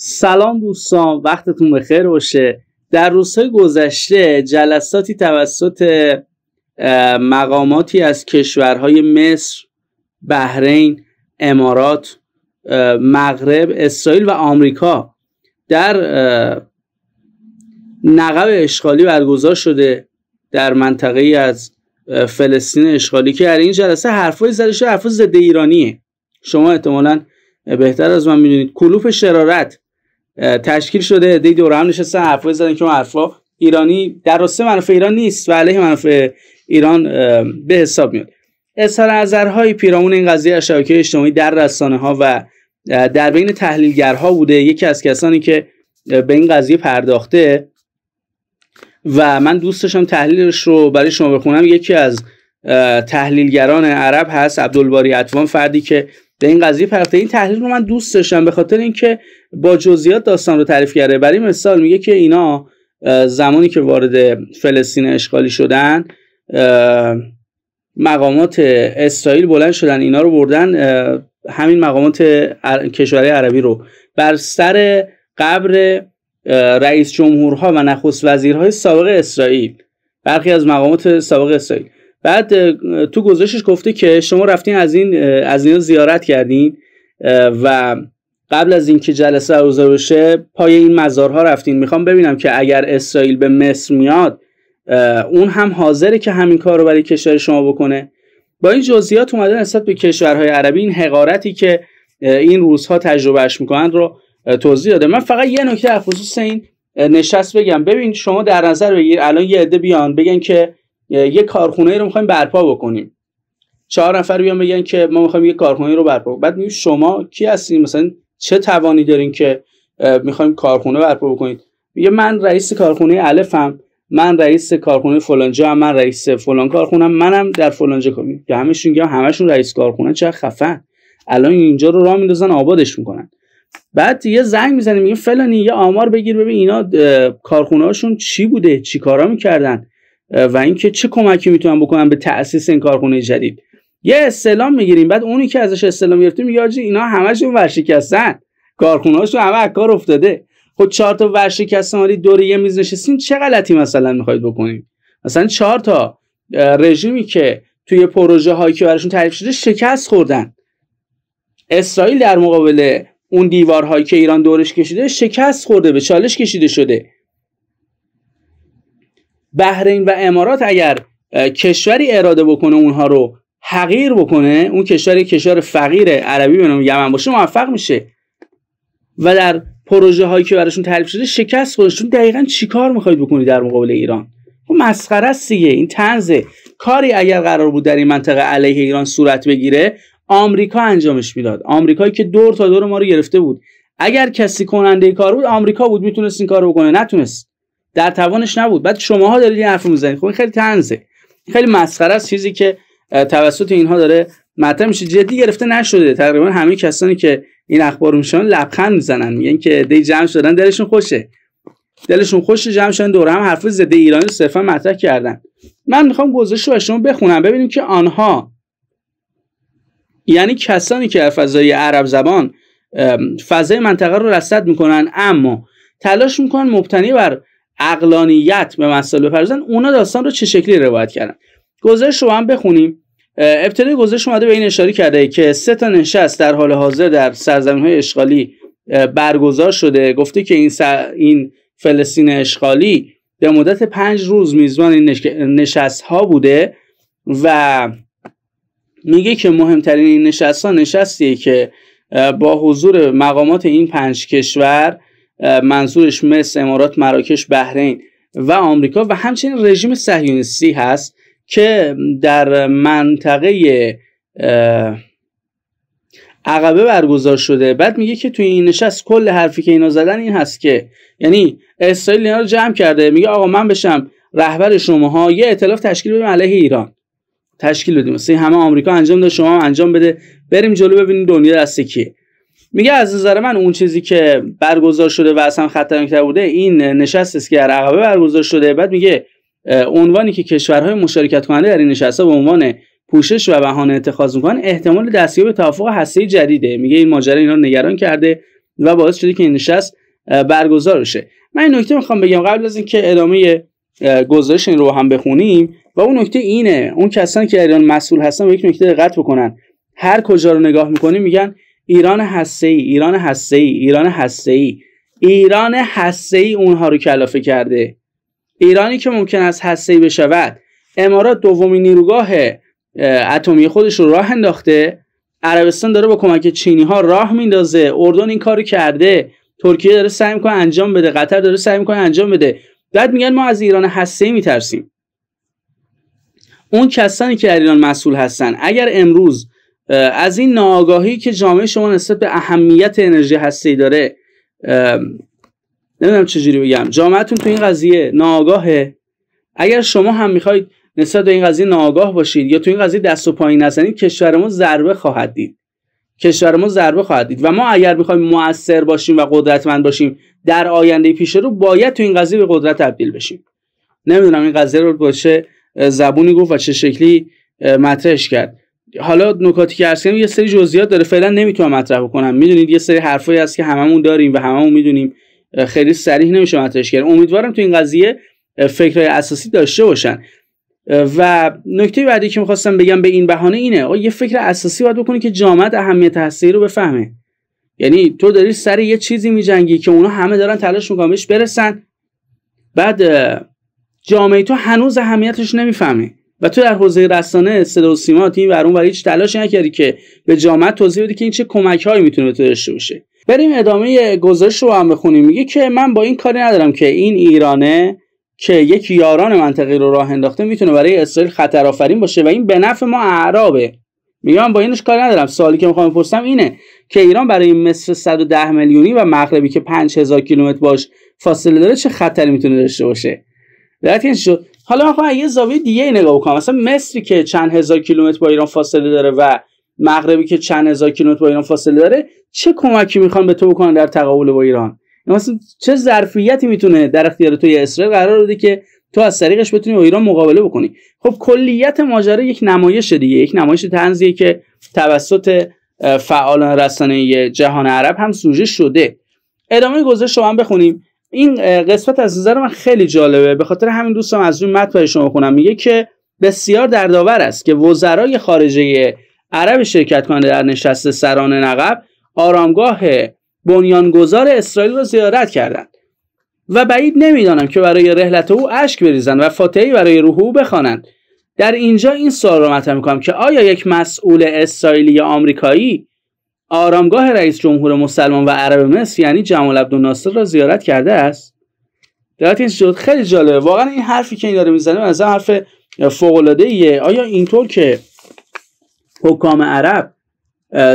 سلام دوستان وقتتون بخیر باشه در روزهای گذشته جلساتی توسط مقاماتی از کشورهای مصر، بحرین، امارات، مغرب، اسرائیل و آمریکا در نقب اشغالی برگزار شده در منطقه ای از فلسطین اشغالی که در این جلسه حرفای زدش حرفا ضد ایرانیه شما احتمالا بهتر از من میدونید کلوف شرارت تشکیل شده دی دور هم نشستن های زدن که حرفا ایرانی در راسته منافع ایران نیست و علیه منافع ایران به حساب میاد اظهار نظرهای پیرامون این قضیه از شبکه اجتماعی در رسانه ها و در بین تحلیلگرها بوده یکی از کسانی که به این قضیه پرداخته و من دوست داشتم تحلیلش رو برای شما بخونم یکی از تحلیلگران عرب هست عبدالباری اطوان فردی که به این قضیه پرداخته این تحلیل رو من دوست داشتم به خاطر اینکه با جزئیات داستان رو تعریف کرده برای مثال میگه که اینا زمانی که وارد فلسطین اشغالی شدن مقامات اسرائیل بلند شدن اینا رو بردن همین مقامات کشوری عربی رو بر سر قبر رئیس جمهورها و نخست وزیرهای سابق اسرائیل برخی از مقامات سابق اسرائیل بعد تو گزارشش گفته که شما رفتین از این از اینا زیارت کردین و قبل از اینکه جلسه برگزار بشه پای این مزارها رفتین میخوام ببینم که اگر اسرائیل به مصر میاد اون هم حاضره که همین کار رو برای کشور شما بکنه با این جزئیات اومده نسبت به کشورهای عربی این حقارتی که این روزها تجربهش میکنند رو توضیح داده من فقط یه نکته در خصوص این نشست بگم ببین شما در نظر بگیر الان یه عده بیان بگن که یه کارخونه رو میخوایم برپا بکنیم چهار نفر بیان بگن که ما میخوایم یه کارخونه رو برپا بعد میگیم شما کی هستین مثلا چه توانی دارین که میخوایم کارخونه برپا بکنید یه من رئیس کارخونه الفم من رئیس کارخونه فلانجا هم من رئیس فلان کارخونه منم در فلانجا کار که همشون یا همشون رئیس کارخونه چه خفن الان اینجا رو راه میندازن آبادش میکنن بعد یه زنگ میزنیم میگه فلانی یه آمار بگیر ببین اینا کارخونه هاشون چی بوده چی کارا میکردن و اینکه چه کمکی میتونم بکنم به تاسیس این کارخونه جدید یه استلام میگیریم بعد اونی که ازش استلام گرفتیم میگه آجی اینا همشون ورشکستن کارخونه‌هاشون همه از کار افتاده خود خب چهار تا ورشکستن مالی دور یه میز نشستین چه غلطی مثلا میخواید بکنیم مثلا چهار تا رژیمی که توی پروژه هایی که براشون تعریف شده شکست خوردن اسرائیل در مقابل اون دیوارهایی که ایران دورش کشیده شکست خورده به چالش کشیده شده بحرین و امارات اگر کشوری اراده بکنه اونها رو حقیر بکنه اون کشور کشور فقیر عربی به نام یمن باشه موفق میشه و در پروژه هایی که براشون تعریف شده شکست خودشون دقیقا چیکار میخواید بکنید در مقابل ایران خب مسخره است این تنزه کاری اگر قرار بود در این منطقه علیه ایران صورت بگیره آمریکا انجامش میداد آمریکایی که دور تا دور ما رو گرفته بود اگر کسی کننده کار بود آمریکا بود میتونست این کار بکنه نتونست در توانش نبود بعد شماها دارید خب این حرف میزنید خب خیلی طنزه خیلی مسخره است چیزی که توسط اینها داره مطرح میشه جدی گرفته نشده تقریبا همه کسانی که این اخبار رو میشن لبخند میزنن میگن که دی جمع شدن دلشون خوشه دلشون خوش جمع شدن دور هم حرف زده ایرانی رو صرفا مطرح کردن من میخوام گزارش رو شما بخونم ببینیم که آنها یعنی کسانی که فضای عرب زبان فضای منطقه رو رصد میکنن اما تلاش میکنن مبتنی بر اقلانیت به مسائل بپردازن اونا داستان رو چه شکلی روایت کردن گزارش رو هم بخونیم ابتدای گزارش اومده به این اشاره کرده که سه تا نشست در حال حاضر در سرزمین های اشغالی برگزار شده گفته که این, سر... این فلسطین اشغالی به مدت پنج روز میزبان این نشست ها بوده و میگه که مهمترین این نشست ها نشستیه که با حضور مقامات این پنج کشور منظورش مصر امارات مراکش بحرین و آمریکا و همچنین رژیم صهیونیستی هست که در منطقه عقبه برگزار شده بعد میگه که توی این نشست کل حرفی که اینا زدن این هست که یعنی اسرائیل اینا رو جمع کرده میگه آقا من بشم رهبر شماها یه اطلاف تشکیل بدیم علیه ایران تشکیل بدیم مثل همه آمریکا انجام داد شما انجام بده بریم جلو ببینیم دنیا دست کیه میگه از نظر من اون چیزی که برگزار شده و اصلا خطرناکتر بوده این نشست است که در عقبه برگزار شده بعد میگه عنوانی که کشورهای مشارکت کننده در این نشست به عنوان پوشش و بهانه اتخاذ میکنن احتمال دستیابی به توافق هسته جدیده میگه این ماجرا اینا نگران کرده و باعث شده که این نشست برگزار شه من این نکته میخوام بگم قبل از اینکه ادامه گزارش این رو هم بخونیم و اون نکته اینه اون کسانی که ایران مسئول هستن یک نکته دقت بکنن هر کجا رو نگاه میکنیم میگن ایران هسته ای ایران هسته ای ایران هسته ای ایران هسته ای اونها رو کلافه کرده ایرانی که ممکن است هسته ای بشود امارات دومین نیروگاه اتمی خودش رو راه انداخته عربستان داره با کمک چینی ها راه میندازه اردن این کارو کرده ترکیه داره سعی میکنه انجام بده قطر داره سعی میکنه انجام بده بعد میگن ما از ایران هسته میترسیم اون کسانی که در ایران مسئول هستن اگر امروز از این ناآگاهی که جامعه شما نسبت به اهمیت انرژی هستی داره نمیدونم چجوری بگم جامعتون تو این قضیه ناآگاهه اگر شما هم میخواید نسبت به این قضیه ناآگاه باشید یا تو این قضیه دست و پایین نزنید کشور ما ضربه خواهد دید کشور ضربه خواهد دید و ما اگر میخوایم موثر باشیم و قدرتمند باشیم در آینده پیش رو باید تو این قضیه به قدرت تبدیل بشیم نمیدونم این قضیه رو باشه زبونی گفت و چه شکلی مطرحش کرد حالا نکاتی که هست یه سری جزئیات داره فعلا نمیتونم مطرح بکنم میدونید یه سری حرفایی هست که هممون داریم و هممون میدونیم خیلی صریح نمیشه مطرحش کرد امیدوارم تو این قضیه فکرهای اساسی داشته باشن و نکته بعدی که میخواستم بگم به این بهانه اینه آقا یه فکر اساسی باید بکنی که جامعه اهمیت هستی رو بفهمه یعنی تو داری سر یه چیزی میجنگی که اونا همه دارن تلاش میکنن برسن بعد جامعه تو هنوز اهمیتش نمیفهمه و تو در حوزه رسانه صدا و سیما تیم ور اون هیچ تلاشی نکردی که به جامعه توضیح بدی که این چه کمکهایی میتونه به تو داشته باشه بریم ادامه گزارش رو هم بخونیم میگه که من با این کاری ندارم که این ایرانه که یک یاران منطقه رو راه انداخته میتونه برای اسرائیل خطر آفرین باشه و این به نفع ما اعرابه میگم با اینش کاری ندارم سالی که میخوام بپرسم اینه که ایران برای مصر 110 میلیونی و مغربی که 5000 کیلومتر باش فاصله داره چه خطری میتونه داشته باشه در شد حالا من خواهم یه زاویه دیگه ای نگاه بکنم مثلا مصری که چند هزار کیلومتر با ایران فاصله داره و مغربی که چند هزار کیلومتر با ایران فاصله داره چه کمکی میخوان به تو بکنن در تقابل با ایران یعنی مثلا چه ظرفیتی میتونه در اختیار تو اسرائیل قرار بده که تو از طریقش بتونی با ایران مقابله بکنی خب کلیت ماجرا یک نمایش دیگه یک نمایش تنزیه که توسط فعالان رسانه جهان عرب هم سوژه شده ادامه گزارش رو بخونیم این قسمت از نظر من خیلی جالبه به خاطر همین دوستم از این متن شما کنم میگه که بسیار دردآور است که وزرای خارجه عرب شرکت کننده در نشست سران نقب آرامگاه بنیانگذار اسرائیل را زیارت کردند و بعید نمیدانم که برای رحلت او اشک بریزند و فاتحه برای روح او بخوانند در اینجا این سوال را مطرح میکنم که آیا یک مسئول اسرائیلی یا آمریکایی آرامگاه رئیس جمهور مسلمان و عرب مصر یعنی جمال عبدالناصر را زیارت کرده است دقت این شد خیلی جالبه واقعا این حرفی که این داره میزنه از حرف فوق العاده ایه آیا اینطور که حکام عرب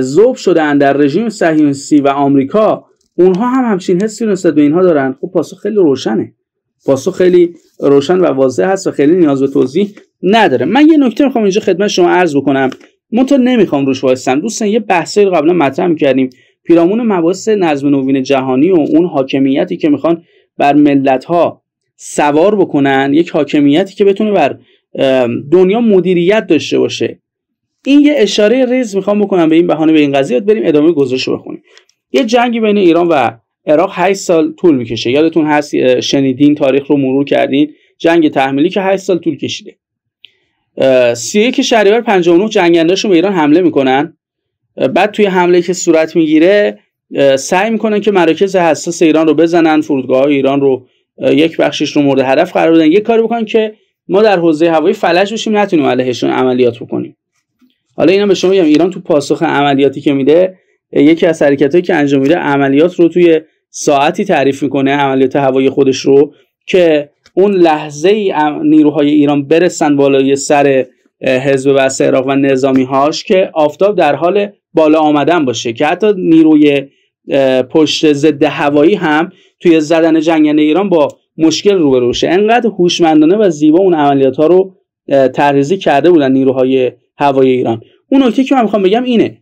ذوب شدن در رژیم صهیونیستی و آمریکا اونها هم همچین حسی نسبت به اینها دارن خب پاسخ خیلی روشنه پاسخ خیلی روشن و واضح هست و خیلی نیاز به توضیح نداره من یه نکته میخوام اینجا خدمت شما عرض بکنم من تو نمیخوام روش وایسم دوستان یه بحثی رو قبلا مطرح کردیم پیرامون مباحث نظم نوین جهانی و اون حاکمیتی که میخوان بر ملت ها سوار بکنن یک حاکمیتی که بتونه بر دنیا مدیریت داشته باشه این یه اشاره ریز میخوام بکنم به این بهانه به این قضیه بریم ادامه گزارش رو بخونیم یه جنگی بین ایران و عراق 8 سال طول میکشه یادتون هست شنیدین تاریخ رو مرور کردین جنگ تحمیلی که 8 سال طول کشیده که شهریور 59 جنگنداشون به ایران حمله میکنن بعد توی حمله که صورت میگیره سعی میکنن که مراکز حساس ایران رو بزنن فرودگاه ایران رو یک بخشش رو مورد هدف قرار بدن یک کاری بکنن که ما در حوزه هوایی فلج بشیم نتونیم علیهشون عملیات بکنیم حالا اینا به شما میگم ایران تو پاسخ عملیاتی که میده یکی از حرکتایی که انجام میده عملیات رو توی ساعتی تعریف میکنه عملیات هوایی خودش رو که اون لحظه نیروهای ایران برسن بالای سر حزب و عراق و نظامی هاش که آفتاب در حال بالا آمدن باشه که حتی نیروی پشت ضد هوایی هم توی زدن جنگن ایران با مشکل روبرو شه انقدر هوشمندانه و زیبا اون عملیات ها رو تحریزی کرده بودن نیروهای هوای ایران اون نکته که من میخوام بگم اینه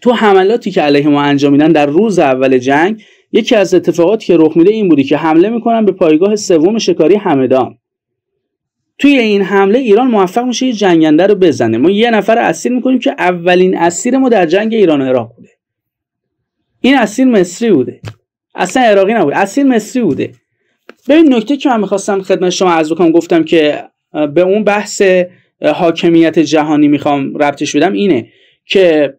تو حملاتی که علیه ما انجام میدن در روز اول جنگ یکی از اتفاقاتی که رخ میده این بودی که حمله میکنن به پایگاه سوم شکاری همدان توی این حمله ایران موفق میشه یه جنگنده رو بزنه ما یه نفر اسیر میکنیم که اولین اسیر ما در جنگ ایران و عراق بوده این اسیر مصری بوده اصلا عراقی نبود اسیر مصری بوده ببین نکته که من میخواستم خدمت شما از بکنم گفتم که به اون بحث حاکمیت جهانی میخوام ربطش بدم اینه که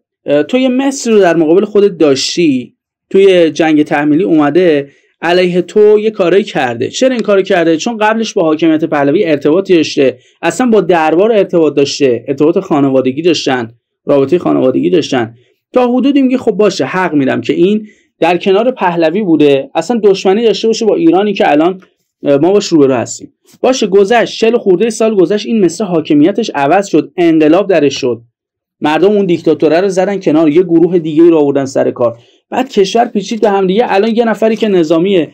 تو یه مصر رو در مقابل خودت داشتی توی جنگ تحمیلی اومده علیه تو یه کاری کرده چرا این کارو کرده چون قبلش با حاکمیت پهلوی ارتباطی داشته اصلا با دربار ارتباط داشته ارتباط خانوادگی داشتن رابطه خانوادگی داشتن تا حدودی میگه خب باشه حق میدم که این در کنار پهلوی بوده اصلا دشمنی داشته باشه با ایرانی که الان ما باش روبرو هستیم باشه گذشت چل خورده سال گذشت این مصر حاکمیتش عوض شد انقلاب درش شد مردم اون دیکتاتوره رو زدن کنار یه گروه دیگه رو آوردن سر کار بعد کشور پیچید به هم دیگه الان یه نفری که نظامی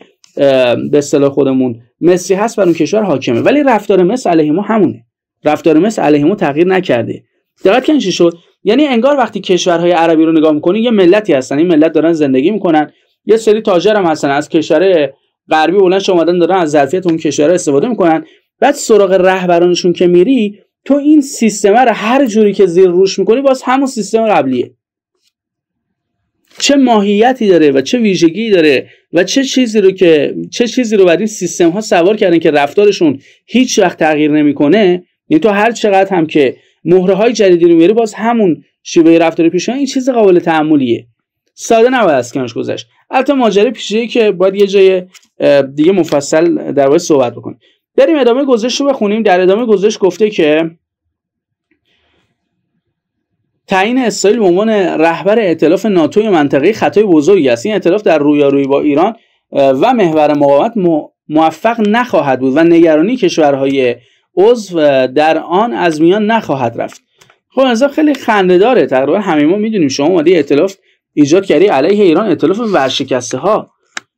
به اصطلاح خودمون مصری هست بر اون کشور حاکمه ولی رفتار مصر علیه ما همونه رفتار مصر علیه ما تغییر نکرده دقت کن چی شد یعنی انگار وقتی کشورهای عربی رو نگاه میکنی یه ملتی هستن این ملت دارن زندگی میکنن یه سری تاجر هم هستن از کشور غربی بلند اومدن دارن از ظرفیت اون کشور استفاده میکنن بعد سراغ رهبرانشون که میری تو این سیستم رو هر جوری که زیر روش میکنی باز همون سیستم قبلیه چه ماهیتی داره و چه ویژگی داره و چه چیزی رو که چه چیزی رو بر این سیستم ها سوار کردن که رفتارشون هیچ وقت تغییر نمیکنه یعنی تو هر چقدر هم که مهره های جدیدی رو میاری باز همون شیوه رفتار پیش این چیز قابل تعملیه ساده نباید از کنارش گذشت البته ماجرا پیشه که باید یه جای دیگه مفصل درباره صحبت بکنیم بریم ادامه گزارش رو بخونیم در ادامه گزارش گفته که تعیین اسرائیل به عنوان رهبر ائتلاف ناتوی منطقه خطای بزرگی است این ائتلاف در رویارویی با ایران و محور مقاومت موفق نخواهد بود و نگرانی کشورهای عضو در آن از میان نخواهد رفت خب از خیلی خنده داره تقریبا همه ما میدونیم شما اومدی ائتلاف ایجاد کردی علیه ایران ائتلاف ورشکسته ها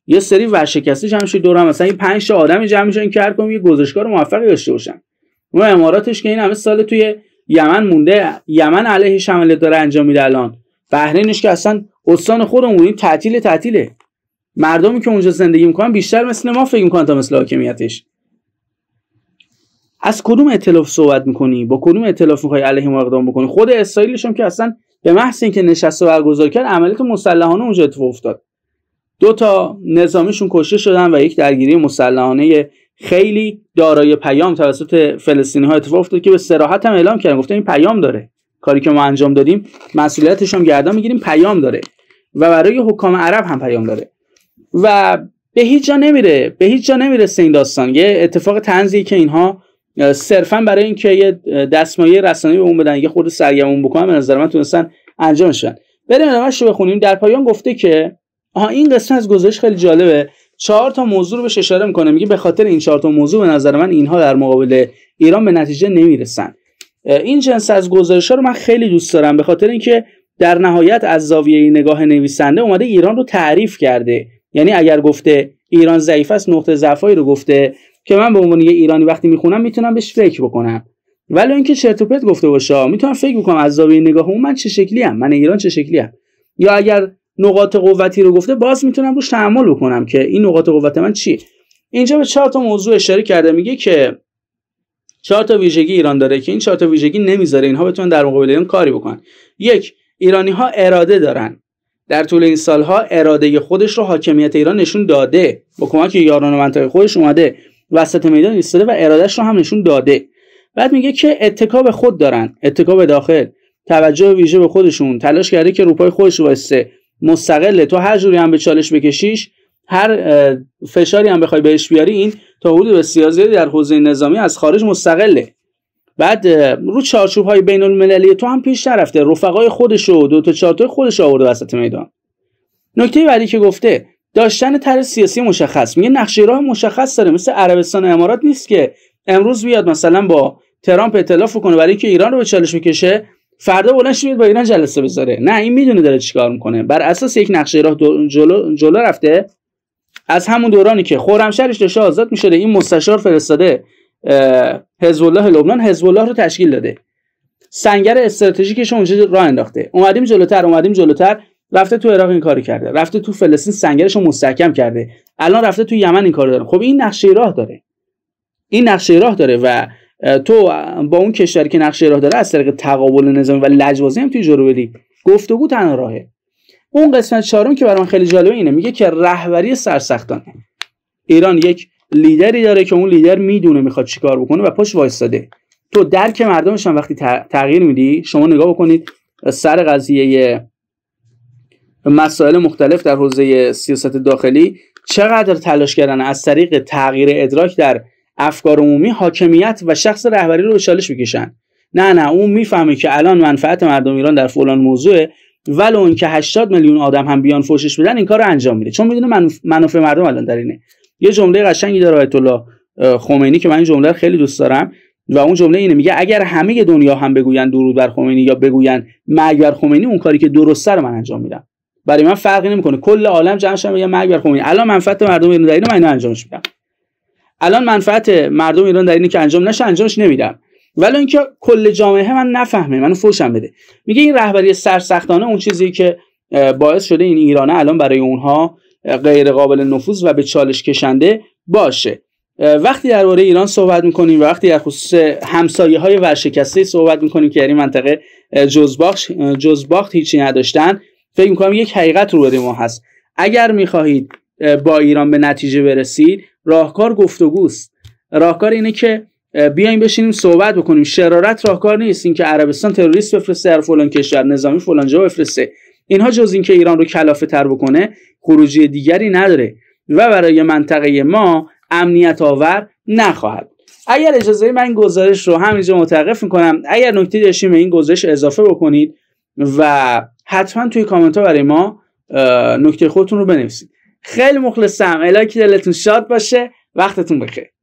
یه سری ورشکسته جمع شد دور مثلا این 5 تا آدم جمع میشن که هر یه گزارشگر موفقی داشته باشن اون اماراتش که این همه سال توی یمن مونده یمن علیه حمله داره انجام میده الان بحرینش که اصلا استان خودمونیم تعطیل تعطیله مردمی که اونجا زندگی میکنن بیشتر مثل ما فکر میکنن تا مثل حاکمیتش از کدوم اطلاف صحبت میکنی با کدوم اطلاف میخوای علیه ما اقدام بکنی خود اسرائیلش که اصلا به محض اینکه و برگزار کرد عملیات مسلحانه اونجا اتفاق افتاد دو تا نظامیشون کشته شدن و یک درگیری مسلحانه خیلی دارای پیام توسط فلسطینی ها اتفاق افتاد که به سراحت هم اعلام کردن گفتن این پیام داره کاری که ما انجام دادیم مسئولیتش هم گردن میگیریم پیام داره و برای حکام عرب هم پیام داره و به هیچ جا نمیره به هیچ جا نمیرسه این داستان یه اتفاق تنزی که اینها صرفا برای اینکه یه دستمایه رسانه‌ای به اون بدن یه خود سرگمون بکنن به نظر من تونستن انجام بریم رو بخونیم در پایان گفته که آها این قسمت از گزارش خیلی جالبه چهار تا موضوع رو بهش اشاره میکنه میگه به خاطر این چهار تا موضوع به نظر من اینها در مقابل ایران به نتیجه نمیرسن این جنس از گزارش ها رو من خیلی دوست دارم به خاطر اینکه در نهایت از زاویه نگاه نویسنده اومده ایران رو تعریف کرده یعنی اگر گفته ایران ضعیف است نقطه ضعفایی رو گفته که من به عنوان یه ایرانی وقتی میخونم میتونم بهش فکر بکنم ولی اینکه چرت گفته باشه میتونم فکر بکنم از زاویه نگاه اون من چه شکلی من ایران چه شکلی یا اگر نقاط قوتی رو گفته باز میتونم روش تحمل بکنم که این نقاط قوت من چی اینجا به چهار تا موضوع اشاره کرده میگه که چهار تا ویژگی ایران داره که این چهار تا ویژگی نمیذاره اینها بتونن در مقابل ایران کاری بکنن یک ایرانی ها اراده دارن در طول این سالها اراده خودش رو حاکمیت ایران نشون داده با کمک یاران و منطقه خودش اومده وسط میدان ایستاده و ارادهش رو هم نشون داده بعد میگه که اتکا خود دارن اتکا به داخل توجه ویژه به خودشون تلاش کرده که روپای خودش رو مستقله تو هر جوری هم به چالش بکشیش هر فشاری هم بخوای بهش بیاری این تا حدود بسیار زیادی در حوزه نظامی از خارج مستقله بعد رو چارچوب های بین المللی تو هم پیش رفته رفقای خودش و دو تا چارتو خودش آورده وسط میدان نکته بعدی که گفته داشتن تر سیاسی مشخص میگه نقشه راه مشخص داره مثل عربستان امارات نیست که امروز بیاد مثلا با ترامپ ائتلاف کنه برای اینکه ایران رو به چالش بکشه فردا بلند شد با ایران جلسه بذاره نه این میدونه داره چیکار میکنه بر اساس یک نقشه راه جلو, جلو رفته از همون دورانی که خرمشهرش داشته آزاد میشده این مستشار فرستاده حزب الله لبنان حزب الله رو تشکیل داده سنگر استراتژیکش اونجا راه انداخته اومدیم جلوتر اومدیم جلوتر رفته تو عراق این کارو کرده رفته تو فلسطین سنگرش رو مستحکم کرده الان رفته تو یمن این کارو داره خب این نقشه راه داره این نقشه راه داره و تو با اون کشوری که نقشه راه داره از طریق تقابل نظامی و لجبازی هم توی بدی گفتگو تنها راهه اون قسمت چهارم که برای من خیلی جالبه اینه میگه که رهبری سرسختانه ایران یک لیدری داره که اون لیدر میدونه میخواد چیکار بکنه و پاش وایستاده تو درک مردمش هم وقتی تغییر میدی شما نگاه بکنید سر قضیه مسائل مختلف در حوزه سیاست داخلی چقدر تلاش کردن از طریق تغییر ادراک در افکار عمومی حاکمیت و شخص رهبری رو به چالش میکشن نه نه اون میفهمه که الان منفعت مردم ایران در فلان موضوع ولو که 80 میلیون آدم هم بیان فوشش بدن این کار رو انجام میده چون میدونه منافع مردم الان در اینه یه جمله قشنگی داره آیت الله خمینی که من این جمله خیلی دوست دارم و اون جمله اینه میگه اگر همه دنیا هم بگویند درود بر خمینی یا بگویند مرگ بر خمینی اون کاری که درسته رو من انجام میدم برای من فرقی نمیکنه کل عالم جمع شدن میگه مرگ بر خمینی الان منفعت مردم ایران در من اینو انجامش میدم الان منفعت مردم ایران در اینه که انجام نشه انجامش نمیدم ولی اینکه کل جامعه من نفهمه منو فوشم بده میگه این رهبری سرسختانه اون چیزی که باعث شده این ایرانه الان برای اونها غیر قابل نفوذ و به چالش کشنده باشه وقتی درباره ایران صحبت میکنیم وقتی در خصوص همسایه های ورشکسته صحبت میکنیم که در این منطقه جزباخت, هیچی نداشتن فکر میکنم یک حقیقت رو ما هست اگر میخواهید با ایران به نتیجه برسید راهکار گفتگوست راهکار اینه که بیایم بشینیم صحبت بکنیم شرارت راهکار نیست اینکه عربستان تروریست بفرسته در فلان کشور نظامی فلان جا بفرسته اینها جز اینکه ایران رو کلافه تر بکنه خروجی دیگری نداره و برای منطقه ما امنیت آور نخواهد اگر اجازه من این گزارش رو همینجا متوقف میکنم اگر نکته داشتیم به این گزارش اضافه بکنید و حتما توی کامنت ها برای ما نکته خودتون رو بنویسید خیلی مخلصم الهی که دلتون شاد باشه وقتتون بخیر